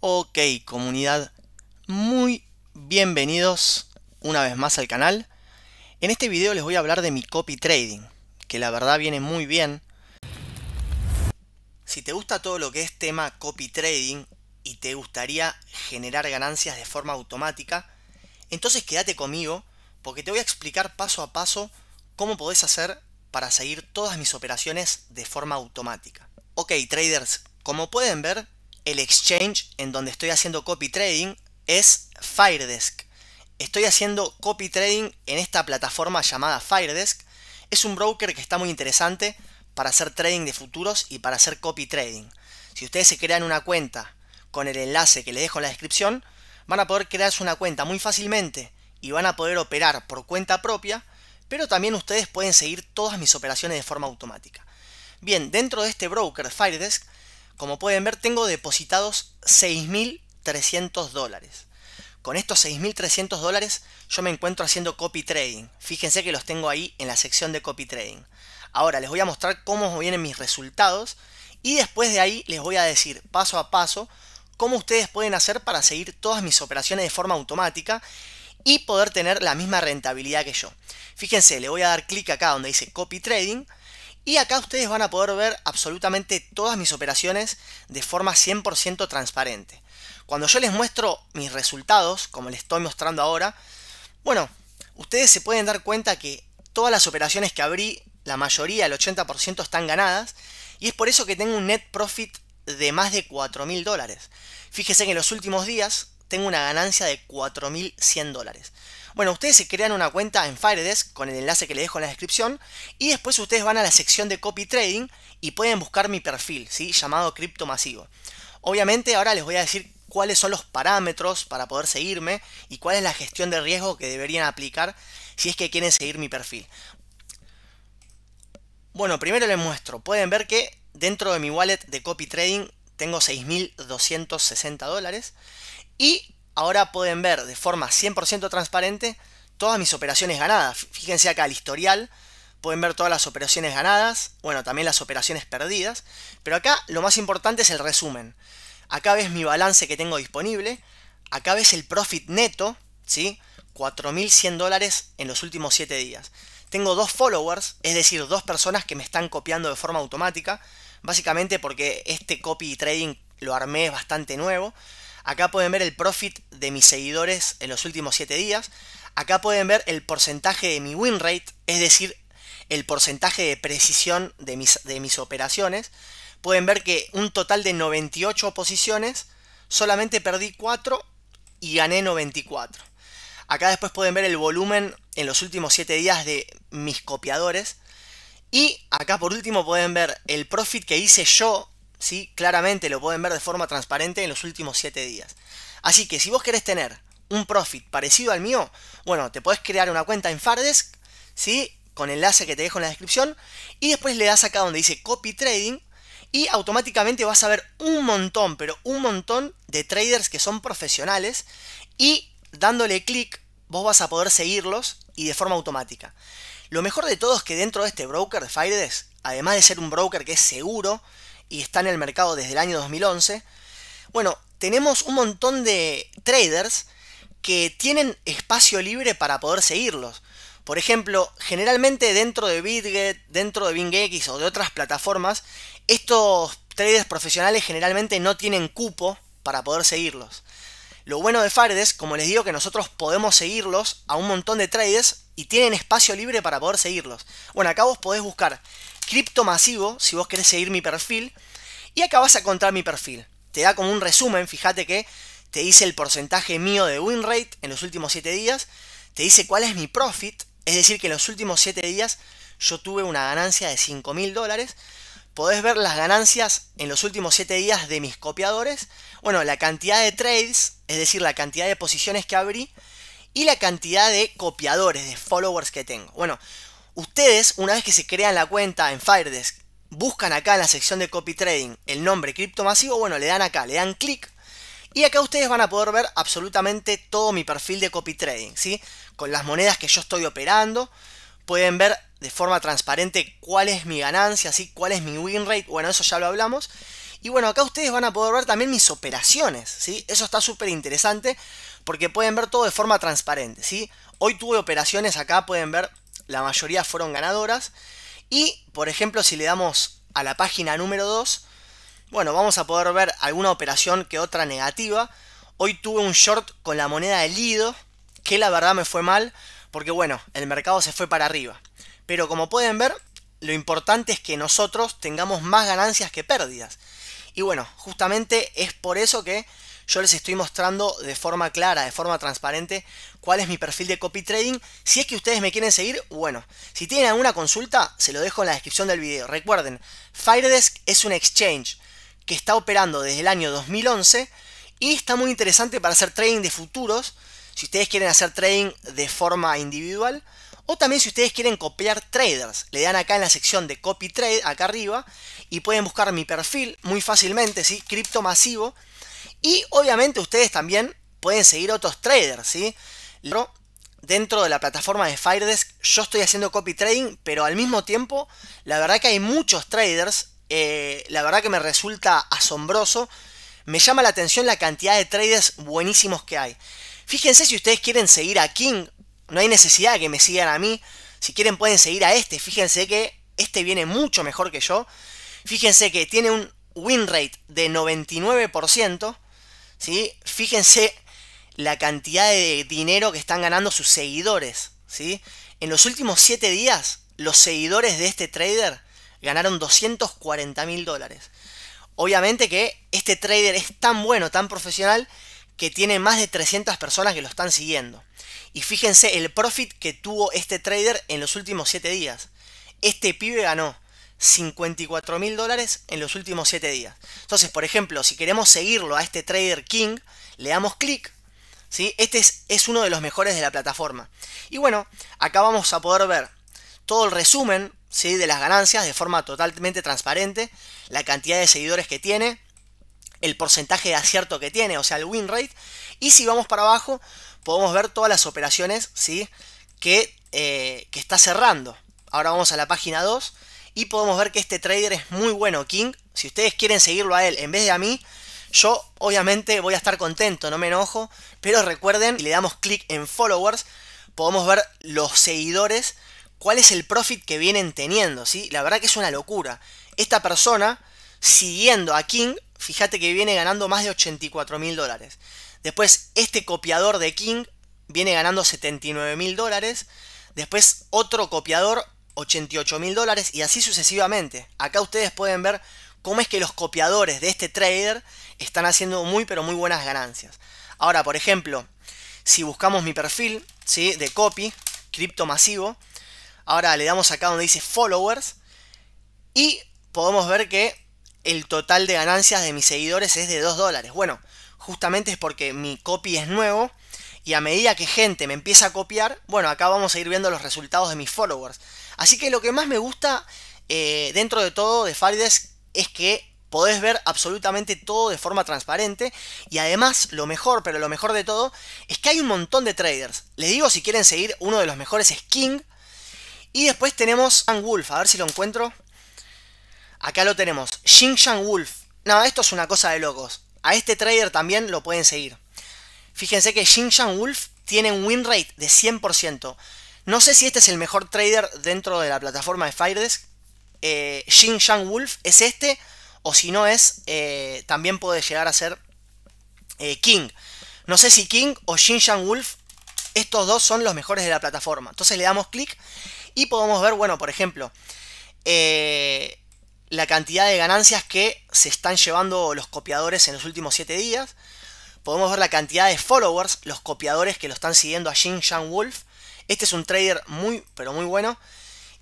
Ok, comunidad, muy bienvenidos una vez más al canal. En este video les voy a hablar de mi copy trading, que la verdad viene muy bien. Si te gusta todo lo que es tema copy trading y te gustaría generar ganancias de forma automática, entonces quédate conmigo porque te voy a explicar paso a paso cómo podés hacer para seguir todas mis operaciones de forma automática. Ok, traders, como pueden ver, el exchange en donde estoy haciendo copy trading es Firedesk. Estoy haciendo copy trading en esta plataforma llamada Firedesk. Es un broker que está muy interesante para hacer trading de futuros y para hacer copy trading. Si ustedes se crean una cuenta con el enlace que les dejo en la descripción, van a poder crearse una cuenta muy fácilmente y van a poder operar por cuenta propia, pero también ustedes pueden seguir todas mis operaciones de forma automática. Bien, dentro de este broker Firedesk como pueden ver, tengo depositados 6.300 dólares. Con estos 6.300 dólares yo me encuentro haciendo copy trading. Fíjense que los tengo ahí en la sección de copy trading. Ahora les voy a mostrar cómo vienen mis resultados y después de ahí les voy a decir paso a paso cómo ustedes pueden hacer para seguir todas mis operaciones de forma automática y poder tener la misma rentabilidad que yo. Fíjense, le voy a dar clic acá donde dice copy trading y acá ustedes van a poder ver absolutamente todas mis operaciones de forma 100% transparente. Cuando yo les muestro mis resultados, como les estoy mostrando ahora, bueno, ustedes se pueden dar cuenta que todas las operaciones que abrí, la mayoría, el 80%, están ganadas. Y es por eso que tengo un net profit de más de 4.000 dólares. Fíjense que en los últimos días tengo una ganancia de 4.100 dólares. Bueno, ustedes se crean una cuenta en Firedesk con el enlace que les dejo en la descripción y después ustedes van a la sección de copy trading y pueden buscar mi perfil, ¿sí? Llamado Cripto Masivo. Obviamente ahora les voy a decir cuáles son los parámetros para poder seguirme y cuál es la gestión de riesgo que deberían aplicar si es que quieren seguir mi perfil. Bueno, primero les muestro. Pueden ver que dentro de mi wallet de copy trading tengo 6.260 dólares. Y ahora pueden ver de forma 100% transparente todas mis operaciones ganadas. Fíjense acá el historial, pueden ver todas las operaciones ganadas, bueno, también las operaciones perdidas, pero acá lo más importante es el resumen. Acá ves mi balance que tengo disponible, acá ves el profit neto, ¿sí? 4.100 dólares en los últimos 7 días. Tengo dos followers, es decir, dos personas que me están copiando de forma automática, básicamente porque este copy trading lo armé es bastante nuevo. Acá pueden ver el profit de mis seguidores en los últimos 7 días. Acá pueden ver el porcentaje de mi win rate, es decir, el porcentaje de precisión de mis, de mis operaciones. Pueden ver que un total de 98 posiciones, solamente perdí 4 y gané 94. Acá después pueden ver el volumen en los últimos 7 días de mis copiadores. Y acá por último pueden ver el profit que hice yo Claramente lo pueden ver de forma transparente en los últimos 7 días. Así que si vos querés tener un profit parecido al mío, bueno, te podés crear una cuenta en FIREDESK. ¿sí? Con el enlace que te dejo en la descripción. Y después le das acá donde dice Copy Trading. Y automáticamente vas a ver un montón, pero un montón de traders que son profesionales. Y dándole clic, vos vas a poder seguirlos y de forma automática. Lo mejor de todo es que dentro de este broker de Firedesk, además de ser un broker que es seguro, y está en el mercado desde el año 2011. Bueno, tenemos un montón de traders que tienen espacio libre para poder seguirlos. Por ejemplo, generalmente dentro de BitGet, dentro de BingX o de otras plataformas, estos traders profesionales generalmente no tienen cupo para poder seguirlos. Lo bueno de Faredes, como les digo, que nosotros podemos seguirlos a un montón de traders y tienen espacio libre para poder seguirlos. Bueno, acá vos podés buscar cripto masivo, si vos querés seguir mi perfil, y acá vas a encontrar mi perfil. Te da como un resumen, fíjate que te dice el porcentaje mío de win rate en los últimos 7 días, te dice cuál es mi profit, es decir, que en los últimos 7 días yo tuve una ganancia de 5 mil dólares. Podés ver las ganancias en los últimos 7 días de mis copiadores. Bueno, la cantidad de trades, es decir, la cantidad de posiciones que abrí y la cantidad de copiadores, de followers que tengo. Bueno, Ustedes, una vez que se crean la cuenta en Firedesk, buscan acá en la sección de copy trading el nombre masivo, bueno, le dan acá, le dan clic y acá ustedes van a poder ver absolutamente todo mi perfil de copy trading, ¿sí? Con las monedas que yo estoy operando, pueden ver de forma transparente cuál es mi ganancia, Cuál es mi win rate, bueno, eso ya lo hablamos. Y bueno, acá ustedes van a poder ver también mis operaciones, ¿sí? Eso está súper interesante porque pueden ver todo de forma transparente, ¿sí? Hoy tuve operaciones acá, pueden ver la mayoría fueron ganadoras. Y, por ejemplo, si le damos a la página número 2, bueno, vamos a poder ver alguna operación que otra negativa. Hoy tuve un short con la moneda de Lido, que la verdad me fue mal, porque bueno, el mercado se fue para arriba. Pero como pueden ver, lo importante es que nosotros tengamos más ganancias que pérdidas. Y bueno, justamente es por eso que yo les estoy mostrando de forma clara, de forma transparente, cuál es mi perfil de copy trading. Si es que ustedes me quieren seguir, bueno, si tienen alguna consulta, se lo dejo en la descripción del video. Recuerden, Firedesk es un exchange que está operando desde el año 2011 y está muy interesante para hacer trading de futuros, si ustedes quieren hacer trading de forma individual. O también si ustedes quieren copiar traders, le dan acá en la sección de copy trade, acá arriba, y pueden buscar mi perfil muy fácilmente, ¿sí? Cripto Masivo. Y obviamente ustedes también pueden seguir otros traders, ¿sí? Dentro de la plataforma de Firedesk yo estoy haciendo copy trading, pero al mismo tiempo la verdad que hay muchos traders, eh, la verdad que me resulta asombroso, me llama la atención la cantidad de traders buenísimos que hay. Fíjense si ustedes quieren seguir a King, no hay necesidad de que me sigan a mí, si quieren pueden seguir a este, fíjense que este viene mucho mejor que yo, fíjense que tiene un win rate de 99%, ¿sí? Fíjense la cantidad de dinero que están ganando sus seguidores, ¿sí? En los últimos 7 días, los seguidores de este trader ganaron 240 mil dólares. Obviamente que este trader es tan bueno, tan profesional, que tiene más de 300 personas que lo están siguiendo. Y fíjense el profit que tuvo este trader en los últimos 7 días. Este pibe ganó 54 mil dólares en los últimos 7 días. Entonces, por ejemplo, si queremos seguirlo a este trader King, le damos clic. ¿sí? Este es, uno de los mejores de la plataforma. Y bueno, acá vamos a poder ver todo el resumen ¿sí? de las ganancias de forma totalmente transparente, la cantidad de seguidores que tiene, el porcentaje de acierto que tiene, o sea, el win rate. Y si vamos para abajo, podemos ver todas las operaciones ¿sí? que, eh, que está cerrando. Ahora vamos a la página 2 y podemos ver que este trader es muy bueno, King. Si ustedes quieren seguirlo a él en vez de a mí, yo obviamente voy a estar contento, no me enojo, pero recuerden, si le damos clic en followers, podemos ver los seguidores, cuál es el profit que vienen teniendo, ¿sí? La verdad que es una locura. Esta persona, siguiendo a King, fíjate que viene ganando más de 84 mil dólares. Después, este copiador de King viene ganando 79 mil dólares. Después, otro copiador 88 mil dólares y así sucesivamente. Acá ustedes pueden ver cómo es que los copiadores de este trader están haciendo muy pero muy buenas ganancias. Ahora, por ejemplo, si buscamos mi perfil ¿sí? de copy, cripto masivo, ahora le damos acá donde dice followers y podemos ver que el total de ganancias de mis seguidores es de 2 dólares. Bueno, justamente es porque mi copy es nuevo y a medida que gente me empieza a copiar, bueno, acá vamos a ir viendo los resultados de mis followers. Así que lo que más me gusta eh, dentro de todo de Farides es que podés ver absolutamente todo de forma transparente y además lo mejor, pero lo mejor de todo, es que hay un montón de traders. Les digo si quieren seguir uno de los mejores es King y después tenemos Ang Wolf, a ver si lo encuentro. Acá lo tenemos, Xing Wolf. Nada, esto es una cosa de locos. A este trader también lo pueden seguir. Fíjense que Shang Wolf tiene un win rate de 100%. No sé si este es el mejor trader dentro de la plataforma de Firedesk. Eh, xin shang Wolf es este, o si no es, eh, también puede llegar a ser eh, King. No sé si King o shang Wolf, estos dos son los mejores de la plataforma. Entonces le damos clic y podemos ver, bueno, por ejemplo, la cantidad de ganancias que se están llevando los copiadores en los últimos 7 días podemos ver la cantidad de followers, los copiadores que lo están siguiendo a Jin Wolf. Este es un trader muy, pero muy bueno.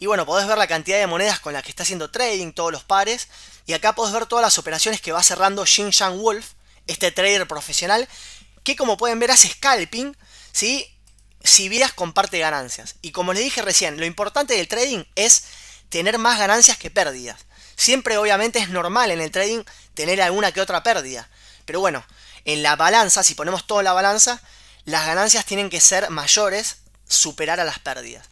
Y bueno, podés ver la cantidad de monedas con las que está haciendo trading, todos los pares. Y acá podés ver todas las operaciones que va cerrando Jin Yang Wolf, este trader profesional, que como pueden ver hace scalping, ¿sí? Si vidas comparte ganancias. Y como les dije recién, lo importante del trading es tener más ganancias que pérdidas. Siempre obviamente es normal en el trading tener alguna que otra pérdida. Pero bueno, en la balanza, si ponemos todo en la balanza, las ganancias tienen que ser mayores, superar a las pérdidas.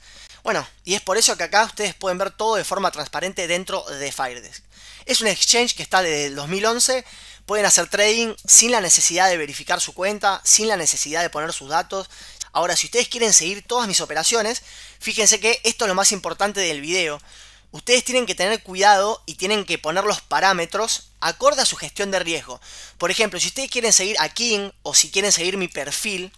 Bueno, y es por eso que acá ustedes pueden ver todo de forma transparente dentro de Firedesk. Es un exchange que está desde el 2011, pueden hacer trading sin la necesidad de verificar su cuenta, sin la necesidad de poner sus datos. Ahora, si ustedes quieren seguir todas mis operaciones, fíjense que esto es lo más importante del video ustedes tienen que tener cuidado y tienen que poner los parámetros acorde a su gestión de riesgo. Por ejemplo, si ustedes quieren seguir a King o si quieren seguir mi perfil,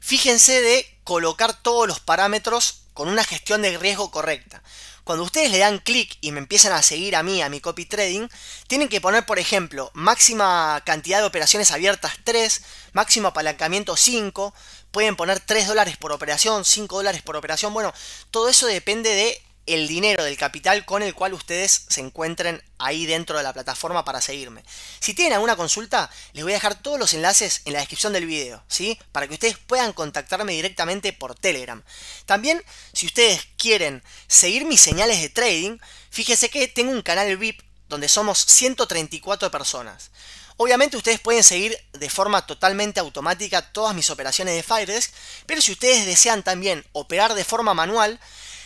fíjense de colocar todos los parámetros con una gestión de riesgo correcta. Cuando ustedes le dan clic y me empiezan a seguir a mí, a mi copy trading, tienen que poner, por ejemplo, máxima cantidad de operaciones abiertas 3, máximo apalancamiento 5, pueden poner 3 dólares por operación, 5 dólares por operación. Bueno, todo eso depende de el dinero del capital con el cual ustedes se encuentren ahí dentro de la plataforma para seguirme. Si tienen alguna consulta, les voy a dejar todos los enlaces en la descripción del video, ¿sí? Para que ustedes puedan contactarme directamente por Telegram. También, si ustedes quieren seguir mis señales de trading, fíjense que tengo un canal VIP donde somos 134 personas. Obviamente ustedes pueden seguir de forma totalmente automática todas mis operaciones de Firedesk, pero si ustedes desean también operar de forma manual,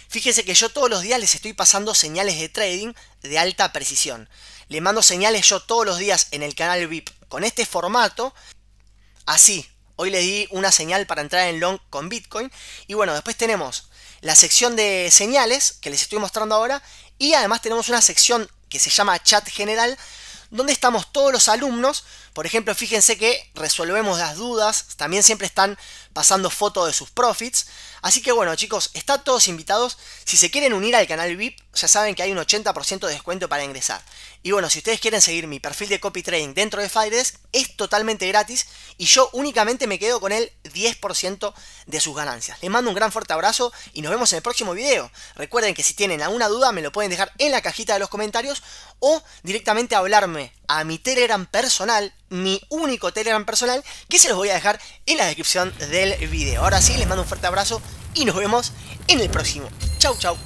Fíjese que yo todos los días les estoy pasando señales de trading de alta precisión. Le mando señales yo todos los días en el canal VIP con este formato. Así, hoy le di una señal para entrar en long con Bitcoin. Y bueno, después tenemos la sección de señales que les estoy mostrando ahora. Y además tenemos una sección que se llama chat general, donde estamos todos los alumnos. Por ejemplo, fíjense que resolvemos las dudas. También siempre están pasando fotos de sus profits. Así que bueno chicos, están todos invitados. Si se quieren unir al canal VIP, ya saben que hay un 80% de descuento para ingresar. Y bueno, si ustedes quieren seguir mi perfil de copy trading dentro de Firedesk, es totalmente gratis y yo únicamente me quedo con el 10% de sus ganancias. Les mando un gran fuerte abrazo y nos vemos en el próximo video. Recuerden que si tienen alguna duda me lo pueden dejar en la cajita de los comentarios o directamente hablarme a mi Telegram personal, mi único Telegram personal, que se los voy a dejar en la descripción del video. Ahora sí, les mando un fuerte abrazo y nos vemos en el próximo. Chau, chau.